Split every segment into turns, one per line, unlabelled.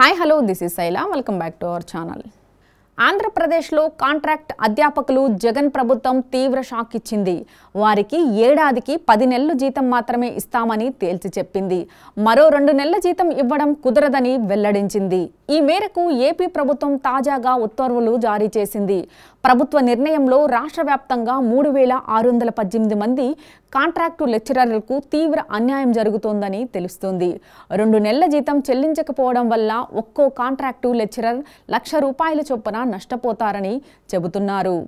hi hello this is Shaila welcome back to our channel ఆంధ్రప్రదేశ్లో contract అధ్యాపకులు జగన్ ప్రభుత్వం తీవ్ర షాక్ ఇచ్చింది వారికి ఏడాదికి పది నెలలు జీతం మాత్రమే ఇస్తామని తేల్చి చెప్పింది మరో రెండు నెలల జీతం ఇవ్వడం కుదరదని వెల్లడించింది ఈ మేరకు ఏపీ ప్రభుత్వం తాజాగా ఉత్తర్వులు జారీ చేసింది ప్రభుత్వ నిర్ణయంలో రాష్ట్ర వ్యాప్తంగా మూడు వేల ఆరు వందల పద్దెనిమిది మంది కాంట్రాక్టు లెక్చరర్లకు తీవ్ర అన్యాయం జరుగుతోందని తెలుస్తుంది రెండు నెలల జీతం చెల్లించకపోవడం వల్ల ఒక్కో కాంట్రాక్టు లెక్చరర్ లక్ష రూపాయల చొప్పున నష్టపోతారని చెబుతున్నారు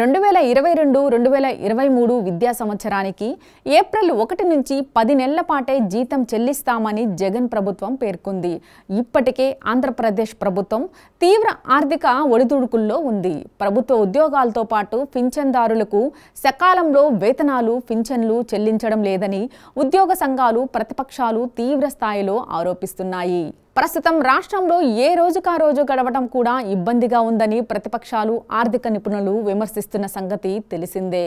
రెండు వేల ఇరవై రెండు రెండు వేల ఇరవై మూడు విద్యా సంవత్సరానికి ఏప్రిల్ ఒకటి నుంచి పది నెలల పాటే జీతం చెల్లిస్తామని జగన్ ప్రభుత్వం పేర్కొంది ఇప్పటికే ఆంధ్రప్రదేశ్ ప్రభుత్వం తీవ్ర ఆర్థిక ఒడిదుడుకుల్లో ఉంది ప్రభుత్వ ఉద్యోగాలతో పాటు పింఛన్దారులకు సకాలంలో వేతనాలు పింఛన్లు చెల్లించడం లేదని ఉద్యోగ సంఘాలు ప్రతిపక్షాలు తీవ్ర స్థాయిలో ఆరోపిస్తున్నాయి ప్రస్తుతం రాష్ట్రంలో ఏ రోజుకా రోజు గడవడం కూడా ఇబ్బందిగా ఉందని ప్రతిపక్షాలు ఆర్థిక నిపుణులు విమర్శిస్తున్న సంగతి తెలిసిందే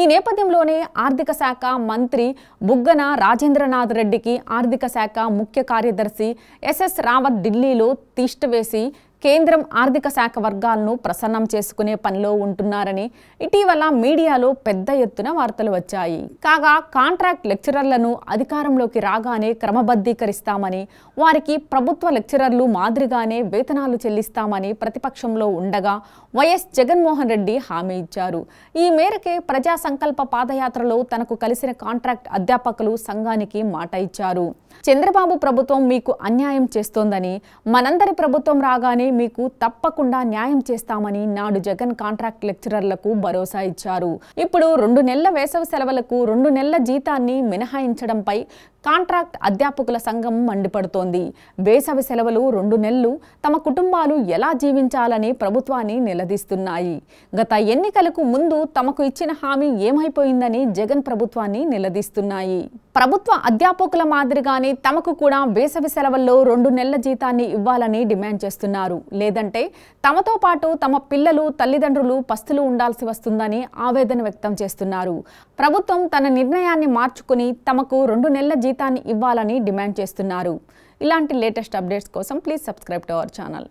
ఈ నేపథ్యంలోనే ఆర్థిక శాఖ మంత్రి బుగ్గన రాజేంద్రనాథ్ రెడ్డికి ఆర్థిక శాఖ ముఖ్య కార్యదర్శి ఎస్ఎస్ రావత్ ఢిల్లీలో తీష్టవేసి కేంద్రం ఆర్థిక శాఖ వర్గాలను ప్రసన్నం చేసుకునే పనిలో ఉంటున్నారని ఇటీవల మీడియాలో పెద్ద ఎత్తున వార్తలు వచ్చాయి కాగా కాంట్రాక్ట్ లెక్చరర్లను అధికారంలోకి రాగానే క్రమబద్ధీకరిస్తామని వారికి ప్రభుత్వ లెక్చరర్లు మాదిరిగానే వేతనాలు చెల్లిస్తామని ప్రతిపక్షంలో ఉండగా వైఎస్ జగన్మోహన్ రెడ్డి హామీ ఇచ్చారు ఈ మేరకే ప్రజా సంకల్ప పాదయాత్రలో తనకు కలిసిన కాంట్రాక్ట్ అధ్యాపకులు సంఘానికి మాట ఇచ్చారు చంద్రబాబు ప్రభుత్వం మీకు అన్యాయం చేస్తోందని మనందరి ప్రభుత్వం రాగానే మీకు తప్పకుండా న్యాయం చేస్తామని నాడు జగన్ కాంట్రాక్ట్ లెక్చరర్లకు భరోసా ఇచ్చారు ఇప్పుడు రెండు నెలల వేసవి సెలవులకు రెండు నెలల జీతాన్ని మినహాయించడంపై కాంట్రాక్ట్ అధ్యాపకుల సంఘం మండిపడుతోంది వేసవి సెలవులు రెండు నెలలు తమ కుటుంబాలు ఎలా జీవించాలని ప్రభుత్వాన్ని నిలదీస్తున్నాయి గత ఎన్నికలకు ముందు తమకు ఇచ్చిన హామీ ఏమైపోయిందని జగన్ ప్రభుత్వాన్ని నిలదీస్తున్నాయి ప్రభుత్వ అధ్యాపకుల మాదిరిగానే తమకు కూడా వేసవి సెలవుల్లో రెండు నెలల జీతాన్ని ఇవ్వాలని డిమాండ్ చేస్తున్నారు లేదంటే తమతో పాటు తమ పిల్లలు తల్లిదండ్రులు పస్తులు ఉండాల్సి వస్తుందని ఆవేదన వ్యక్తం చేస్తున్నారు ప్రభుత్వం తన నిర్ణయాన్ని మార్చుకుని తమకు రెండు నెలల జీతం జీతాన్ని ఇవ్వాలని డిమాండ్ చేస్తున్నారు ఇలాంటి లేటెస్ట్ అప్డేట్స్ కోసం please subscribe to our channel